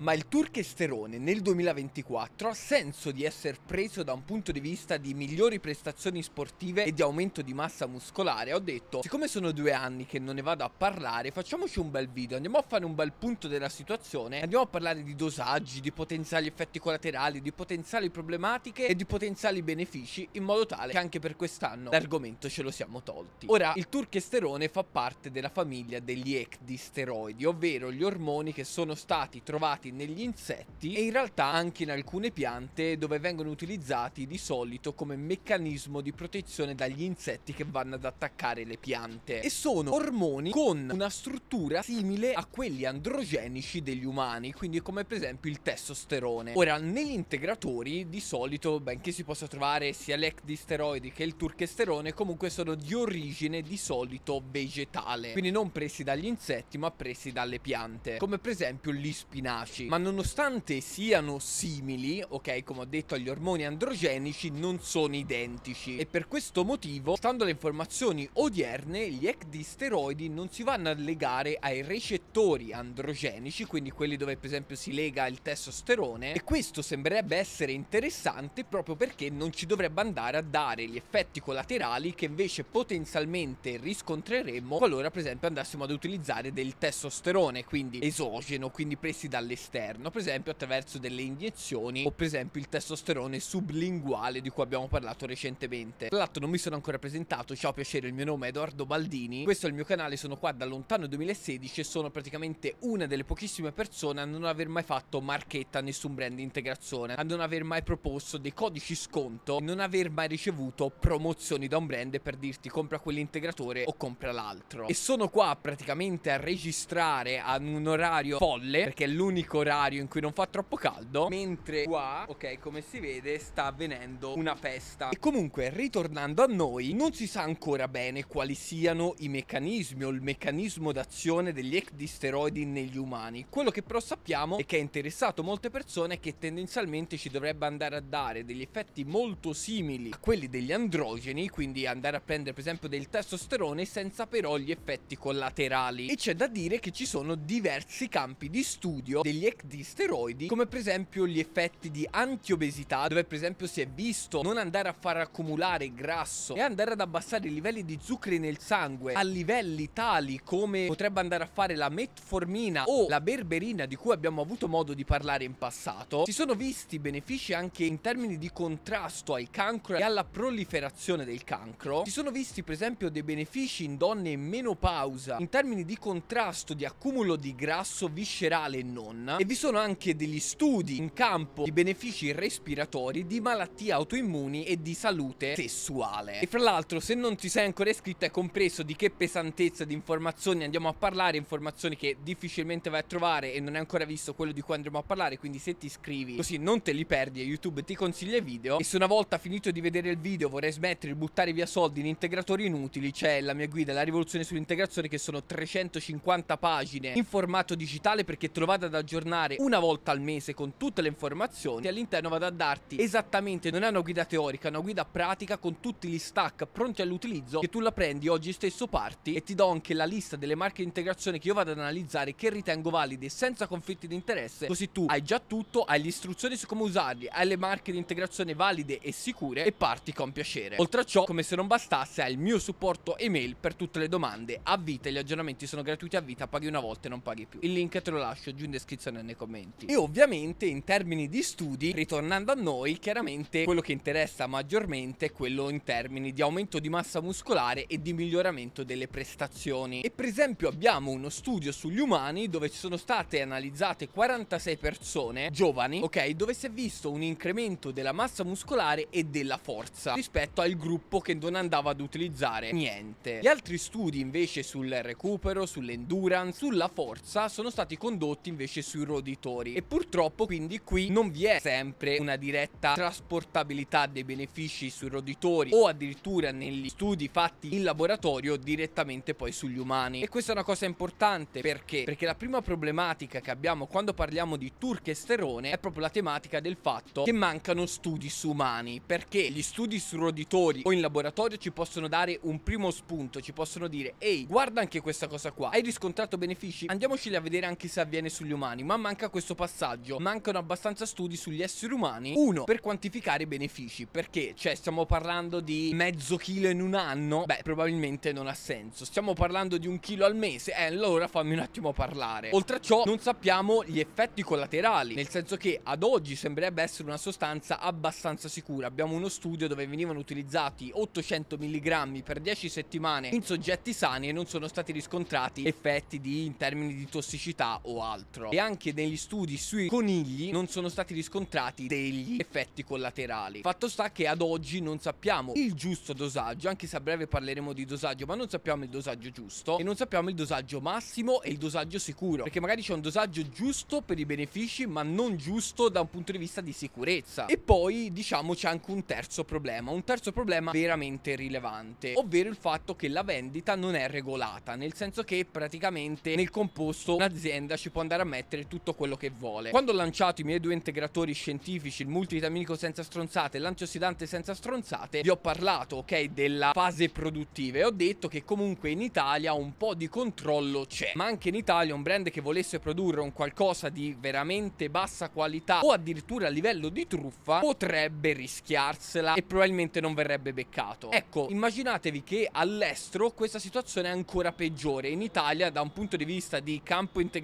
Ma il turchesterone nel 2024 ha senso di essere preso da un punto di vista di migliori prestazioni sportive e di aumento di massa muscolare. Ho detto, siccome sono due anni che non ne vado a parlare, facciamoci un bel video, andiamo a fare un bel punto della situazione, andiamo a parlare di dosaggi, di potenziali effetti collaterali, di potenziali problematiche e di potenziali benefici, in modo tale che anche per quest'anno l'argomento ce lo siamo tolti. Ora, il turchesterone fa parte della famiglia degli ecdisteroidi, ovvero gli ormoni che sono stati trovati utilizzati negli insetti e in realtà anche in alcune piante dove vengono utilizzati di solito come meccanismo di protezione dagli insetti che vanno ad attaccare le piante. E sono ormoni con una struttura simile a quelli androgenici degli umani, quindi come per esempio il testosterone. Ora, negli integratori di solito, benché si possa trovare sia l'ecdisteroidi che il turchesterone, comunque sono di origine di solito vegetale, quindi non presi dagli insetti ma presi dalle piante, come per esempio gli spinaci androgenici. Ma nonostante siano simili, ok, come ho detto, agli ormoni androgenici non sono identici. E per questo motivo, stando alle informazioni odierne, gli ecdisteroidi non si vanno a legare ai recettori androgenici, quindi quelli dove per esempio si lega il testosterone. E questo sembrerebbe essere interessante proprio perché non ci dovrebbe andare a dare gli effetti collaterali che invece potenzialmente riscontreremmo qualora per esempio andassimo ad utilizzare del testosterone, quindi esogeno, quindi presi dalle esterno, per esempio attraverso delle iniezioni o per esempio il testosterone sublinguale di cui abbiamo parlato recentemente. Tra l'altro non mi sono ancora presentato, ciao piacere, il mio nome è Edoardo Baldini, questo è il mio canale, sono qua da lontano 2016 e sono praticamente una delle pochissime persone a non aver mai fatto marchetta a nessun brand di integrazione, a non aver mai proposto dei codici sconto, non aver mai ricevuto promozioni da un brand per dirti compra quell'integratore o compra l'altro. E sono qua praticamente a registrare ad un orario folle perché è l'unico specifico orario in cui non fa troppo caldo Mentre qua, ok, come si vede sta avvenendo una festa E comunque, ritornando a noi, non si sa ancora bene quali siano i meccanismi o il meccanismo d'azione degli ecdisteroidi negli umani Quello che però sappiamo e che ha interessato molte persone è che tendenzialmente ci dovrebbe andare a dare degli effetti molto simili a quelli degli androgeni Quindi andare a prendere per esempio del testosterone senza però gli effetti collaterali E c'è da dire che ci sono diversi campi di studio degli effetti di steroidi come per esempio gli effetti di antiobesità dove per esempio si è visto non andare a far accumulare grasso e andare ad abbassare i livelli di zuccheri nel sangue a livelli tali come potrebbe andare a fare la metformina o la berberina di cui abbiamo avuto modo di parlare in passato si sono visti benefici anche in termini di contrasto al cancro e alla proliferazione del cancro si sono visti per esempio dei benefici in donne in menopausa in termini di contrasto di accumulo di grasso viscerale e non italiana e vi sono anche degli studi in campo di benefici respiratori, di malattie autoimmuni e di salute sessuale. E fra l'altro se non ti sei ancora iscritto hai compreso di che pesantezza di informazioni andiamo a parlare, informazioni che difficilmente vai a trovare e non hai ancora visto quello di cui andremo a parlare, quindi se ti iscrivi così non te li perdi e YouTube ti consiglia i video e se una volta finito di vedere il video vorrei smettere di buttare via soldi in integratori inutili, c'è la mia guida La rivoluzione sull'integrazione che sono 350 pagine in formato digitale perché trovate ad aggiornare aggiornare una volta al mese con tutte le informazioni. All'interno vado a darti esattamente, non è una guida teorica, è una guida pratica con tutti gli stack pronti all'utilizzo che tu la prendi oggi stesso parti e ti do anche la lista delle marche di integrazione che io vado ad analizzare che ritengo valide senza conflitti di interesse. Così tu hai già tutto, hai le istruzioni su come usarli, hai le marche di integrazione valide e sicure e parti con piacere. Oltre a ciò, come se non bastasse, hai il mio supporto email per tutte le domande a vita. Gli aggiornamenti sono gratuiti a vita, paghi una volta e non paghi più. Il link te lo lascio giù in descrizione discussione nei commenti. E ovviamente in termini di studi, ritornando a noi, chiaramente quello che interessa maggiormente è quello in termini di aumento di massa muscolare e di miglioramento delle prestazioni. E per esempio abbiamo uno studio sugli umani dove ci sono state analizzate 46 persone giovani, ok, dove si è visto un incremento della massa muscolare e della forza rispetto al gruppo che non andava ad utilizzare niente. Gli altri studi invece sul recupero, sull'endurance, sulla forza sono stati condotti invece su sui roditori e purtroppo quindi qui non vi è sempre una diretta trasportabilità dei benefici sui roditori o addirittura negli studi fatti in laboratorio direttamente poi sugli umani e questa è una cosa importante perché perché la prima problematica che abbiamo quando parliamo di turchesterone è proprio la tematica del fatto che mancano studi su umani perché gli studi su roditori o in laboratorio ci possono dare un primo spunto ci possono dire ehi guarda anche questa cosa qua hai riscontrato benefici andiamoci a vedere anche se avviene sugli umani ma manca questo passaggio. Mancano abbastanza studi sugli esseri umani. Uno, per quantificare i benefici, perché, cioè, stiamo parlando di mezzo chilo in un anno? Beh, probabilmente non ha senso. Stiamo parlando di un chilo al mese? Eh, allora fammi un attimo parlare. Oltre a ciò, non sappiamo gli effetti collaterali, nel senso che ad oggi sembrerebbe essere una sostanza abbastanza sicura. Abbiamo uno studio dove venivano utilizzati 800 mg per 10 settimane in soggetti sani e non sono stati riscontrati effetti di, in termini di tossicità o altro. E anche anche negli studi sui conigli non sono stati riscontrati degli effetti collaterali. Fatto sta che ad oggi non sappiamo il giusto dosaggio, anche se a breve parleremo di dosaggio, ma non sappiamo il dosaggio giusto e non sappiamo il dosaggio massimo e il dosaggio sicuro, perché magari c'è un dosaggio giusto per i benefici, ma non giusto da un punto di vista di sicurezza. E poi, diciamo, c'è anche un terzo problema, un terzo problema veramente rilevante, ovvero il fatto che la vendita non è regolata, nel senso che praticamente nel composto un'azienda ci può andare a mettere fare tutto quello che vuole. Quando ho lanciato i miei due integratori scientifici, il multivitaminico senza stronzate e l'antiossidante senza stronzate, vi ho parlato, ok, della fase produttiva e ho detto che comunque in Italia un po' di controllo c'è, ma anche in Italia un brand che volesse produrre un qualcosa di veramente bassa qualità o addirittura a livello di truffa potrebbe rischiarsela e probabilmente non verrebbe beccato. Ecco, immaginatevi che all'estero questa situazione è ancora peggiore. In Italia da un punto di vista di campo integrazione,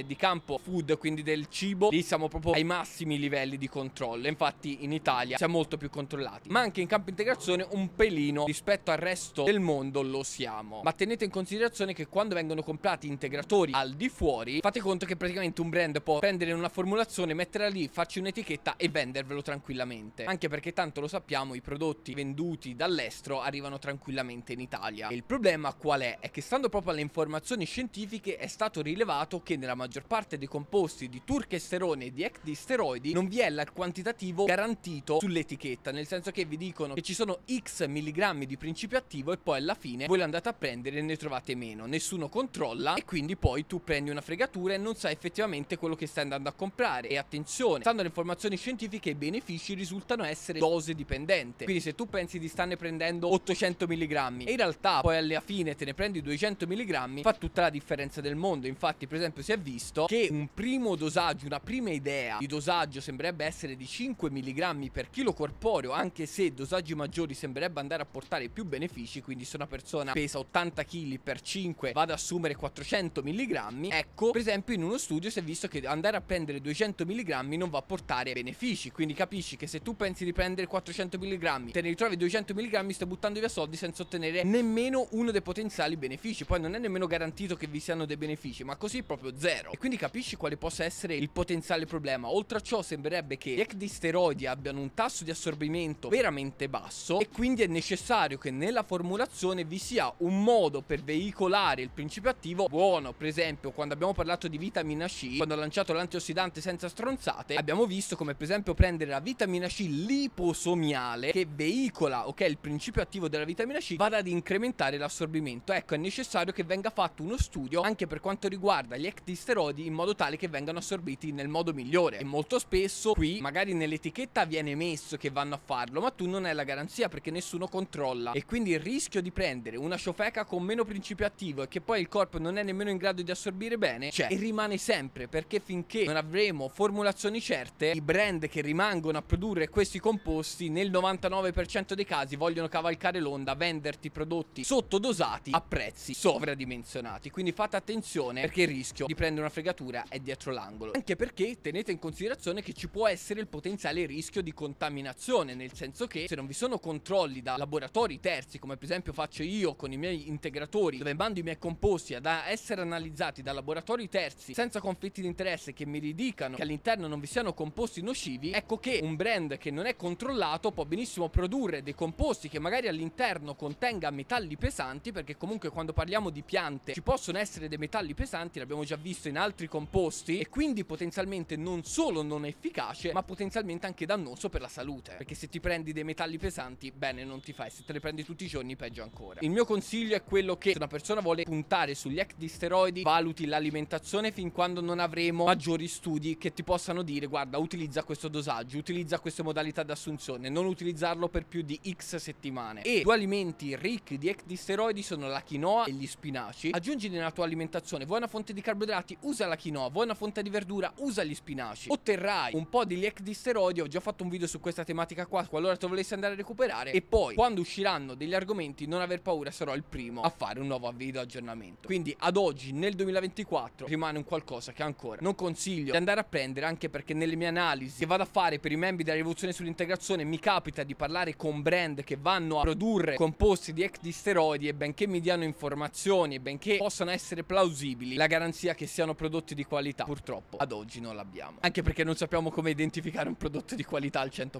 e di campo food, quindi del cibo, lì siamo proprio ai massimi livelli di controllo. Infatti in Italia siamo molto più controllati. Ma anche in campo integrazione un pelino rispetto al resto del mondo lo siamo. Ma tenete in considerazione che quando vengono comprati integratori al di fuori, fate conto che praticamente un brand può prendere una formulazione, metterla lì, farci un'etichetta e vendervelo tranquillamente. Anche perché tanto lo sappiamo, i prodotti venduti dall'estero arrivano tranquillamente in Italia. E il problema qual è? È che stando proprio alle informazioni scientifiche è stato rilevato che nella maggior parte dei composti di turchesterone e di ectisteroidi non vi è il quantitativo garantito sull'etichetta, nel senso che vi dicono che ci sono x milligrammi di principio attivo e poi alla fine voi lo andate a prendere e ne trovate meno, nessuno controlla e quindi poi tu prendi una fregatura e non sai effettivamente quello che stai andando a comprare e attenzione, stando alle informazioni scientifiche i benefici risultano essere dose dipendente, quindi se tu pensi di starne prendendo 800 milligrammi e in realtà poi alla fine te ne prendi 200 milligrammi fa tutta la differenza del mondo, infatti per esempio si è visto che un un primo dosaggio, una prima idea di dosaggio sembrerebbe essere di 5 mg per chilo corporeo, anche se dosaggi maggiori sembrerebbe andare a portare più benefici, quindi se una persona pesa 80 kg per 5 va ad assumere 400 mg, ecco, per esempio in uno studio si è visto che andare a prendere 200 mg non va a portare benefici, quindi capisci che se tu pensi di prendere 400 mg, te ne ritrovi 200 mg, stai buttando via soldi senza ottenere nemmeno uno dei potenziali benefici, poi non è nemmeno garantito che vi siano dei benefici, ma così proprio zero. E quindi capisci capisci quale possa essere il potenziale problema. Oltre a ciò sembrerebbe che gli ecdisteroidi abbiano un tasso di assorbimento veramente basso e quindi è necessario che nella formulazione vi sia un modo per veicolare il principio attivo buono. Per esempio quando abbiamo parlato di vitamina C, quando ho lanciato l'antiossidante senza stronzate, abbiamo visto come per esempio prendere la vitamina C liposomiale che veicola, ok, il principio attivo della vitamina C vada ad incrementare l'assorbimento. Ecco, è necessario che venga fatto uno studio anche per quanto riguarda gli ectisteroidi in modo modo tale che vengano assorbiti nel modo migliore. E molto spesso qui magari nell'etichetta viene messo che vanno a farlo, ma tu non hai la garanzia perché nessuno controlla. E quindi il rischio di prendere una ciofeca con meno principio attivo e che poi il corpo non è nemmeno in grado di assorbire bene c'è cioè, e rimane sempre perché finché non avremo formulazioni certe, i brand che rimangono a produrre questi composti nel 99% dei casi vogliono cavalcare l'onda, venderti prodotti sottodosati a prezzi sovradimensionati. Quindi fate attenzione perché il rischio di prendere una fregatura è dietro l'angolo. Anche perché tenete in considerazione che ci può essere il potenziale rischio di contaminazione, nel senso che se non vi sono controlli da laboratori terzi, come per esempio faccio io con i miei integratori, dove mando i miei composti ad essere analizzati da laboratori terzi senza conflitti di interesse che mi ridicano che all'interno non vi siano composti nocivi, ecco che un brand che non è controllato può benissimo produrre dei composti che magari all'interno contenga metalli pesanti, perché comunque quando parliamo di piante ci possono essere dei metalli pesanti, l'abbiamo già visto in altri composti composti e quindi potenzialmente non solo non efficace, ma potenzialmente anche dannoso per la salute. Perché se ti prendi dei metalli pesanti, bene non ti fai, se te le prendi tutti i giorni peggio ancora. Il mio consiglio è quello che se una persona vuole puntare sugli hack di steroidi, valuti l'alimentazione fin quando non avremo maggiori studi che ti possano dire guarda utilizza questo dosaggio, utilizza queste modalità di assunzione non utilizzarlo per più di x settimane. E due alimenti ricchi di hack di steroidi sono la quinoa e gli spinaci. Aggiungili nella tua alimentazione, vuoi una fonte di carboidrati? Usa la quinoa no, vuoi una fonte di verdura, usa gli spinaci. Otterrai un po' di liek di steroidi, ho già fatto un video su questa tematica qua, qualora tu volessi andare a recuperare. E poi, quando usciranno degli argomenti, non aver paura, sarò il primo a fare un nuovo video aggiornamento. Quindi ad oggi, nel 2024, rimane un qualcosa che ancora non consiglio di andare a prendere, anche perché nelle mie analisi che vado a fare per i membri della rivoluzione sull'integrazione, mi capita di parlare con brand che vanno a produrre composti di ec di steroidi e benché mi diano informazioni e benché possano essere plausibili, la garanzia che siano prodotti di qualità, purtroppo ad oggi non l'abbiamo. Anche perché non sappiamo come identificare un prodotto di qualità al 100%.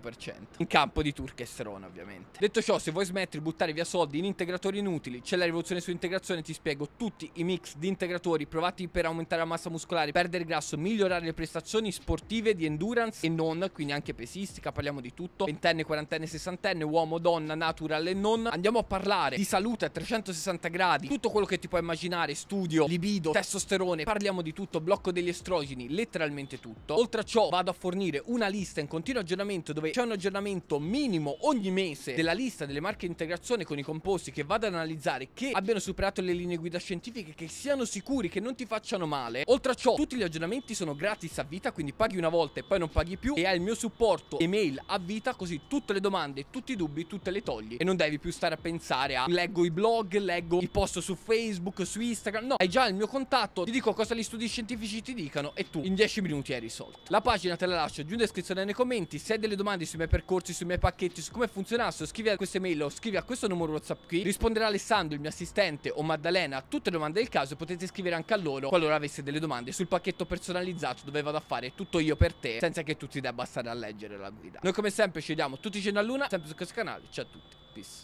In campo di Turk e Serona, ovviamente. Detto ciò, se vuoi smettere di buttare via soldi in integratori inutili, c'è la rivoluzione su integrazione, ti spiego tutti i mix di integratori provati per aumentare la massa muscolare, perdere grasso, migliorare le prestazioni sportive di endurance e non, quindi anche pesistica, parliamo di tutto, ventenne, quarantenne, sessantenne, uomo, donna, natural e non. Andiamo a parlare di salute a 360 gradi, tutto quello che ti puoi immaginare, studio, libido, testosterone, parliamo di tutto, blocco blocco degli estrogeni letteralmente tutto. Oltre a ciò vado a fornire una lista in continuo aggiornamento dove c'è un aggiornamento minimo ogni mese della lista delle marche di integrazione con i composti che vado ad analizzare che abbiano superato le linee guida scientifiche, che siano sicuri, che non ti facciano male. Oltre a ciò tutti gli aggiornamenti sono gratis a vita, quindi paghi una volta e poi non paghi più e hai il mio supporto email a vita così tutte le domande, tutti i dubbi, tutte le togli e non devi più stare a pensare a leggo i blog, leggo i post su Facebook, su Instagram, no, hai già il mio contatto, ti dico cosa gli studi scientifici psicologi ti dicano e tu in 10 minuti hai risolto. La pagina te la lascio giù in descrizione nei commenti. Se hai delle domande sui miei percorsi, sui miei pacchetti, su come funzionasse, scrivi a queste mail o scrivi a questo numero WhatsApp qui. Risponderà Alessandro, il mio assistente o Maddalena a tutte le domande del caso. Potete scrivere anche a loro qualora avesse delle domande sul pacchetto personalizzato dove vado a fare tutto io per te senza che tu ti debba stare a leggere la guida. Noi come sempre ci vediamo tutti i giorni a luna, sempre su questo canale. Ciao a tutti. Peace.